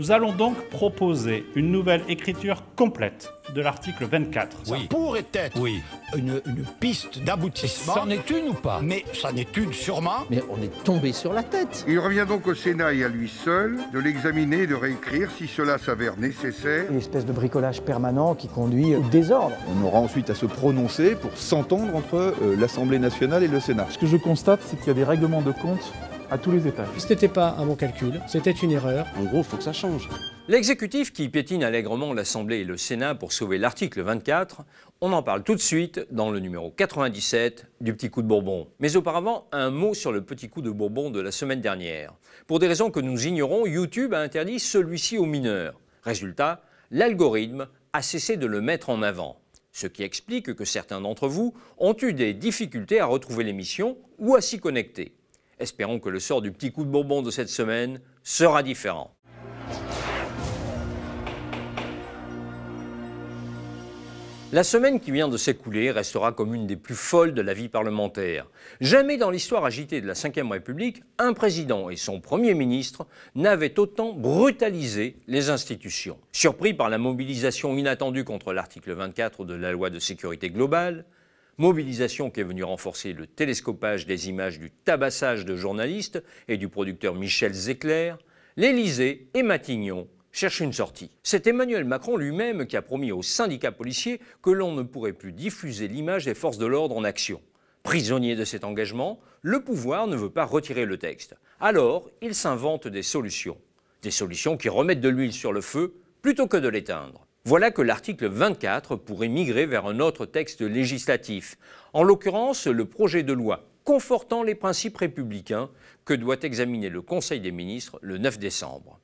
Nous allons donc proposer une nouvelle écriture complète de l'article 24. Oui. Ça pourrait être oui. une, piste d'aboutissement. C'en est une ou pas Mais ça n'est une sûrement. Mais on est tombé sur la tête. Il revient donc au Sénat et à lui seul de l'examiner et de réécrire si cela s'avère nécessaire. Une espèce de bricolage permanent qui conduit au désordre. On aura ensuite à se prononcer pour s'entendre entre euh, l'Assemblée nationale et le Sénat. Ce que je constate, c'est qu'il y a des règlements de compte à tous les étages. Ce n'était pas à mon calcul, c'était une erreur. En gros, il faut que ça change. L'exécutif qui piétine allègrement l'Assemblée et le Sénat pour sauver l'article 24, on en parle tout de suite dans le numéro 97 du petit coup de Bourbon. Mais auparavant, un mot sur le petit coup de Bourbon de la semaine dernière. Pour des raisons que nous ignorons, YouTube a interdit celui-ci aux mineurs. Résultat, l'algorithme a cessé de le mettre en avant ce qui explique que certains d'entre vous ont eu des difficultés à retrouver l'émission ou à s'y connecter. Espérons que le sort du petit coup de bonbon de cette semaine sera différent. La semaine qui vient de s'écouler restera comme une des plus folles de la vie parlementaire. Jamais dans l'histoire agitée de la Ve République, un président et son Premier ministre n'avaient autant brutalisé les institutions. Surpris par la mobilisation inattendue contre l'article 24 de la loi de sécurité globale, Mobilisation qui est venue renforcer le télescopage des images du tabassage de journalistes et du producteur Michel Zecler. L'Élysée et Matignon cherchent une sortie. C'est Emmanuel Macron lui-même qui a promis aux syndicats policiers que l'on ne pourrait plus diffuser l'image des forces de l'ordre en action. Prisonnier de cet engagement, le pouvoir ne veut pas retirer le texte. Alors, il s'invente des solutions. Des solutions qui remettent de l'huile sur le feu plutôt que de l'éteindre. Voilà que l'article 24 pourrait migrer vers un autre texte législatif, en l'occurrence le projet de loi confortant les principes républicains que doit examiner le Conseil des ministres le 9 décembre.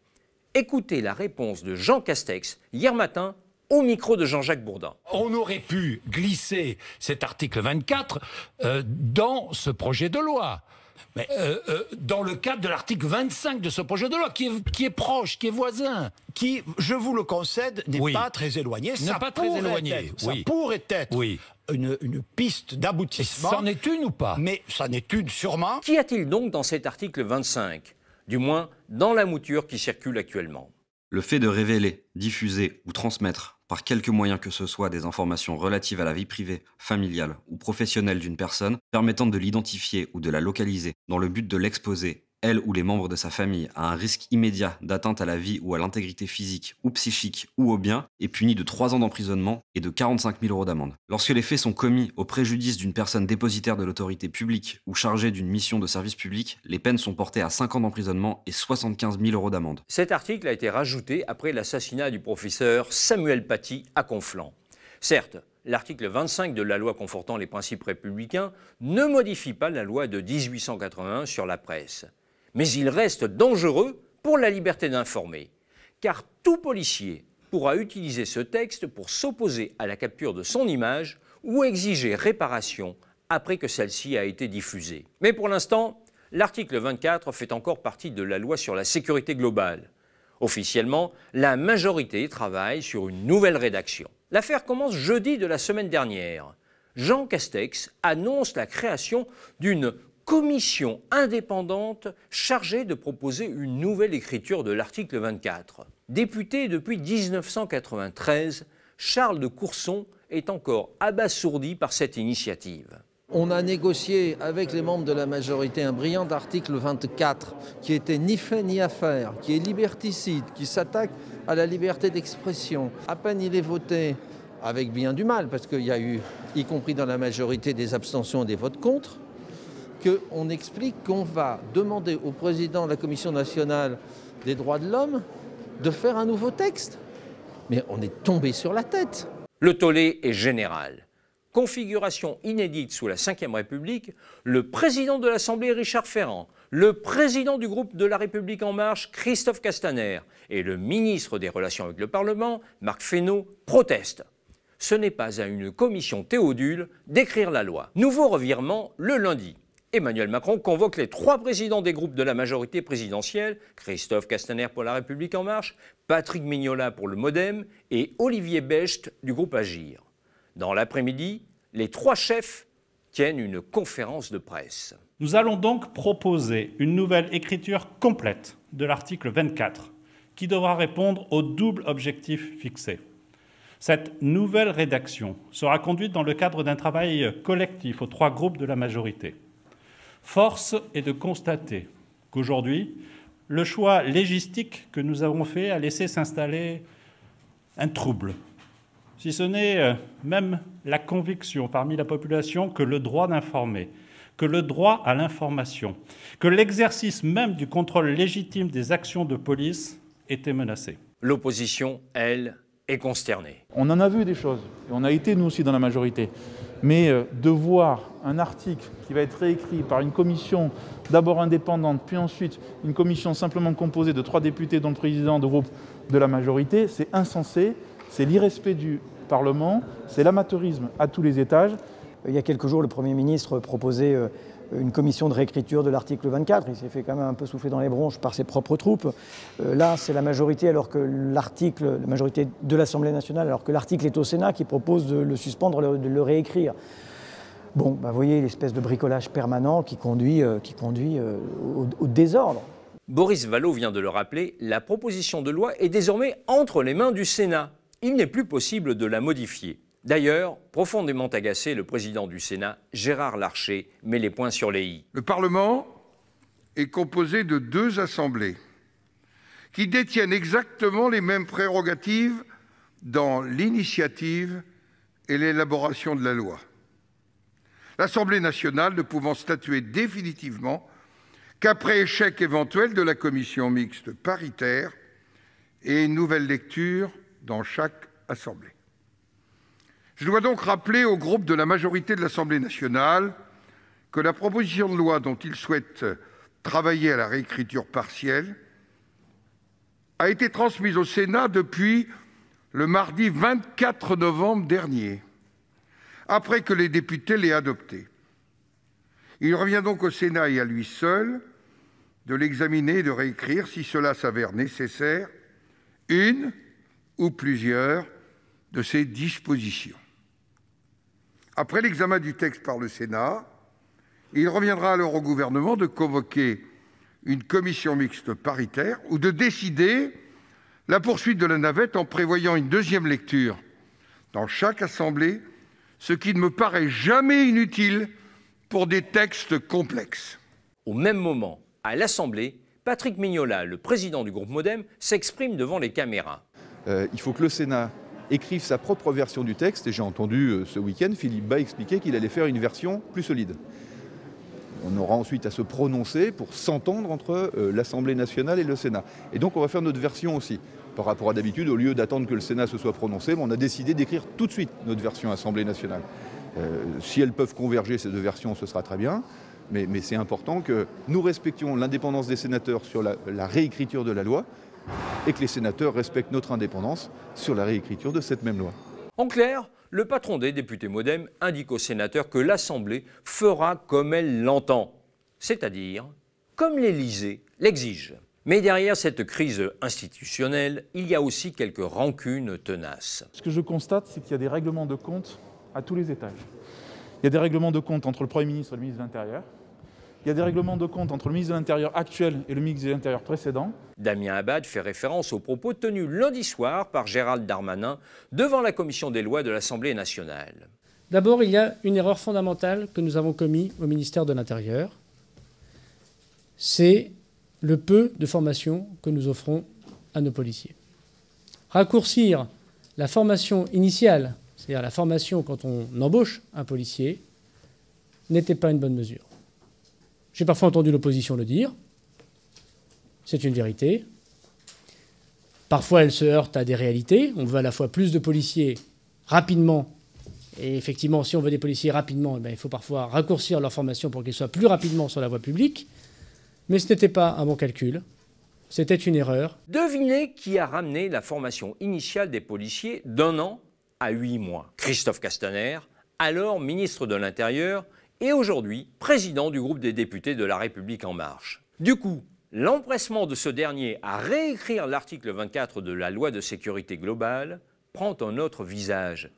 Écoutez la réponse de Jean Castex hier matin au micro de Jean-Jacques Bourdin. On aurait pu glisser cet article 24 euh, dans ce projet de loi. Mais euh, euh, dans le cadre de l'article 25 de ce projet de loi, qui est, proche, qui est voisin. Qui, je vous le concède, n'est pas très éloigné. N'est pas très éloigné. Ça pourrait être une, piste d'aboutissement. C'en est une ou pas Mais ça n'est une sûrement. Qu'y a-t-il donc dans cet article 25 Du moins, dans la mouture qui circule actuellement. Le fait de révéler, diffuser ou transmettre par quelque moyen que ce soit, des informations relatives à la vie privée, familiale ou professionnelle d'une personne permettant de l'identifier ou de la localiser dans le but de l'exposer elle ou les membres de sa famille, à un risque immédiat d'atteinte à la vie ou à l'intégrité physique ou psychique ou au bien est puni de 3 ans d'emprisonnement et de 45 000 euros d'amende. Lorsque les faits sont commis au préjudice d'une personne dépositaire de l'autorité publique ou chargée d'une mission de service public, les peines sont portées à 5 ans d'emprisonnement et 75 000 euros d'amende. Cet article a été rajouté après l'assassinat du professeur Samuel Paty à Conflans. Certes, l'article 25 de la loi confortant les principes républicains ne modifie pas la loi de 1881 sur la presse mais il reste dangereux pour la liberté d'informer, car tout policier pourra utiliser ce texte pour s'opposer à la capture de son image ou exiger réparation après que celle-ci a été diffusée. Mais pour l'instant, l'article 24 fait encore partie de la loi sur la sécurité globale. Officiellement, la majorité travaille sur une nouvelle rédaction. L'affaire commence jeudi de la semaine dernière. Jean Castex annonce la création d'une commission indépendante chargée de proposer une nouvelle écriture de l'article 24. Député depuis 1993, Charles de Courson est encore abasourdi par cette initiative. On a négocié avec les membres de la majorité un brillant article 24 qui était ni fait ni affaire qui est liberticide, qui s'attaque à la liberté d'expression. À peine il est voté, avec bien du mal, parce qu'il y a eu, y compris dans la majorité, des abstentions et des votes contre. On explique qu'on va demander au président de la Commission nationale des droits de l'homme de faire un nouveau texte. Mais on est tombé sur la tête. Le tollé est général. Configuration inédite sous la Ve République, le président de l'Assemblée Richard Ferrand, le président du groupe de la République en marche Christophe Castaner et le ministre des Relations avec le Parlement Marc Fesneau protestent. Ce n'est pas à une commission théodule d'écrire la loi. Nouveau revirement le lundi. Emmanuel Macron convoque les trois présidents des groupes de la majorité présidentielle, Christophe Castaner pour La République En Marche, Patrick Mignola pour le Modem et Olivier Becht du groupe Agir. Dans l'après-midi, les trois chefs tiennent une conférence de presse. Nous allons donc proposer une nouvelle écriture complète de l'article 24, qui devra répondre au double objectif fixé. Cette nouvelle rédaction sera conduite dans le cadre d'un travail collectif aux trois groupes de la majorité. Force est de constater qu'aujourd'hui, le choix légistique que nous avons fait a laissé s'installer un trouble, si ce n'est euh, même la conviction parmi la population que le droit d'informer, que le droit à l'information, que l'exercice même du contrôle légitime des actions de police était menacé. L'opposition, elle, est consternée. On en a vu des choses, et on a été nous aussi dans la majorité. Mais euh, de voir un article qui va être réécrit par une commission d'abord indépendante, puis ensuite une commission simplement composée de trois députés, dont le président de groupe de la majorité, c'est insensé, c'est l'irrespect du Parlement, c'est l'amateurisme à tous les étages. Il y a quelques jours, le Premier ministre proposait euh, une commission de réécriture de l'article 24. Il s'est fait quand même un peu souffler dans les bronches par ses propres troupes. Euh, là, c'est la majorité, alors que l'article, la majorité de l'Assemblée nationale, alors que l'article est au Sénat, qui propose de le suspendre, de le réécrire. Bon, bah, vous voyez l'espèce de bricolage permanent qui conduit, euh, qui conduit euh, au, au désordre. Boris Vallot vient de le rappeler, la proposition de loi est désormais entre les mains du Sénat. Il n'est plus possible de la modifier. D'ailleurs, profondément agacé, le président du Sénat, Gérard Larcher, met les points sur les i. Le Parlement est composé de deux assemblées qui détiennent exactement les mêmes prérogatives dans l'initiative et l'élaboration de la loi. L'Assemblée nationale ne pouvant statuer définitivement qu'après échec éventuel de la commission mixte paritaire et une nouvelle lecture dans chaque assemblée. Je dois donc rappeler au groupe de la majorité de l'Assemblée nationale que la proposition de loi dont il souhaite travailler à la réécriture partielle a été transmise au Sénat depuis le mardi 24 novembre dernier, après que les députés l'aient adoptée. Il revient donc au Sénat, et à lui seul, de l'examiner et de réécrire, si cela s'avère nécessaire, une ou plusieurs de ses dispositions. Après l'examen du texte par le Sénat, il reviendra alors au Gouvernement de convoquer une commission mixte paritaire ou de décider la poursuite de la navette en prévoyant une deuxième lecture dans chaque assemblée, ce qui ne me paraît jamais inutile pour des textes complexes. Au même moment, à l'Assemblée, Patrick Mignola, le président du groupe Modem, s'exprime devant les caméras. Euh, il faut que le Sénat écrive sa propre version du texte. Et j'ai entendu euh, ce week-end Philippe Bas expliquer qu'il allait faire une version plus solide. On aura ensuite à se prononcer pour s'entendre entre euh, l'Assemblée nationale et le Sénat. Et donc on va faire notre version aussi. Par rapport à d'habitude, au lieu d'attendre que le Sénat se soit prononcé, on a décidé d'écrire tout de suite notre version Assemblée nationale. Euh, si elles peuvent converger ces deux versions, ce sera très bien. Mais, c'est important que nous respections l'indépendance des sénateurs sur la réécriture de la loi, et que les sénateurs respectent notre indépendance sur la réécriture de cette même loi. En clair, le patron des députés Modem indique aux sénateurs que l'Assemblée fera comme elle l'entend, c'est-à-dire comme l'Élysée l'exige. Mais derrière cette crise institutionnelle, il y a aussi quelques rancunes tenaces. Ce que je constate, c'est qu'il y a des règlements de compte à tous les étages. Il y a des règlements de compte entre le Premier ministre et le ministre de l'Intérieur. Il y a des règlements de compte entre le ministre de l'Intérieur actuel et le ministre de l'Intérieur précédent. Damien Abad fait référence aux propos tenus lundi soir par Gérald Darmanin devant la commission des lois de l'Assemblée nationale. D'abord, il y a une erreur fondamentale que nous avons commise au ministère de l'Intérieur. C'est le peu de formation que nous offrons à nos policiers. Raccourcir la formation initiale, c'est-à-dire la formation quand on embauche un policier, n'était pas une bonne mesure. J'ai parfois entendu l'opposition le dire. C'est une vérité. Parfois, elle se heurte à des réalités. On veut à la fois plus de policiers rapidement. Et effectivement, si on veut des policiers rapidement, eh ben, il faut parfois raccourcir leur formation pour qu'ils soient plus rapidement sur la voie publique. Mais ce n'était pas à mon calcul. C'était une erreur. Devinez qui a ramené la formation initiale des policiers d'un an à huit mois. Christophe Castaner, alors ministre de l'Intérieur, et aujourd'hui président du groupe des députés de La République En Marche. Du coup, l'empressement de ce dernier à réécrire l'article 24 de la loi de sécurité globale prend un autre visage.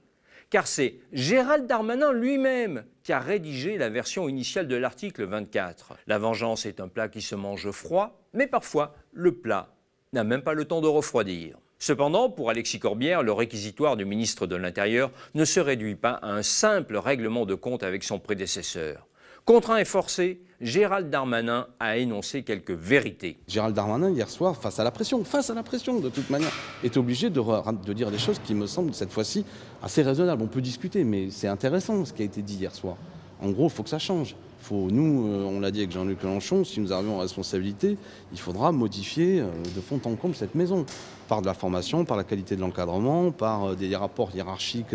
Car c'est Gérald Darmanin lui-même qui a rédigé la version initiale de l'article 24. La vengeance est un plat qui se mange froid, mais parfois le plat n'a même pas le temps de refroidir. Cependant, pour Alexis Corbière, le réquisitoire du ministre de l'Intérieur ne se réduit pas à un simple règlement de compte avec son prédécesseur. Contraint et forcé, Gérald Darmanin a énoncé quelques vérités. Gérald Darmanin, hier soir, face à la pression, face à la pression de toute manière, est obligé de, de dire des choses qui me semblent cette fois-ci assez raisonnables. On peut discuter, mais c'est intéressant ce qui a été dit hier soir. En gros, il faut que ça change nous, euh, on l'a dit avec Jean-Luc Mélenchon, si nous arrivons en responsabilité, il faudra modifier euh, de fond en comble cette maison par de la formation, par la qualité de l'encadrement, par euh, des rapports hiérarchiques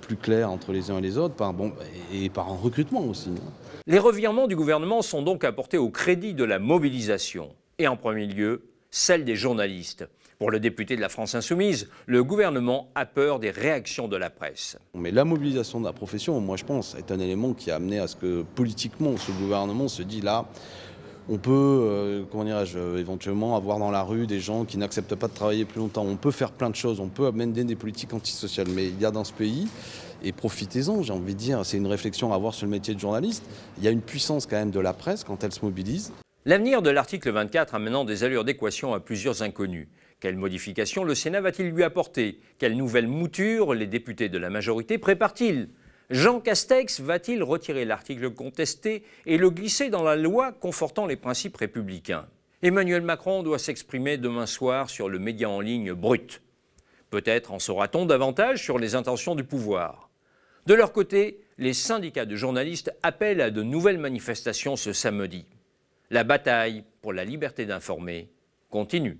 plus clairs entre les uns et les autres, et par un recrutement aussi. Hein. Les revirements du gouvernement sont donc apportés au crédit de la mobilisation, et en premier lieu, celle des journalistes. Pour le député de la France insoumise, le gouvernement a peur des réactions de la presse. Mais la mobilisation de la profession, moi je pense, est un élément qui a amené à ce que politiquement ce gouvernement se dit là, on peut, euh, comment dirais-je, euh, éventuellement avoir dans la rue des gens qui n'acceptent pas de travailler plus longtemps. On peut faire plein de choses, on peut amener des politiques antisociales, mais il y a dans ce pays, et profitez-en, j'ai envie de dire, c'est une réflexion à avoir sur le métier de journaliste, il y a une puissance quand même de la presse quand elle se mobilise. L'avenir de l'article 24 a maintenant des allures d'équation à plusieurs inconnus. Quelles modifications le Sénat va-t-il lui apporter Quelle nouvelle mouture les députés de la majorité préparent-ils Jean Castex va-t-il retirer l'article contesté et le glisser dans la loi confortant les principes républicains Emmanuel Macron doit s'exprimer demain soir sur le média en ligne Brut. Peut-être en saura-t-on davantage sur les intentions du pouvoir. De leur côté, les syndicats de journalistes appellent à de nouvelles manifestations ce samedi. La bataille pour la liberté d'informer continue.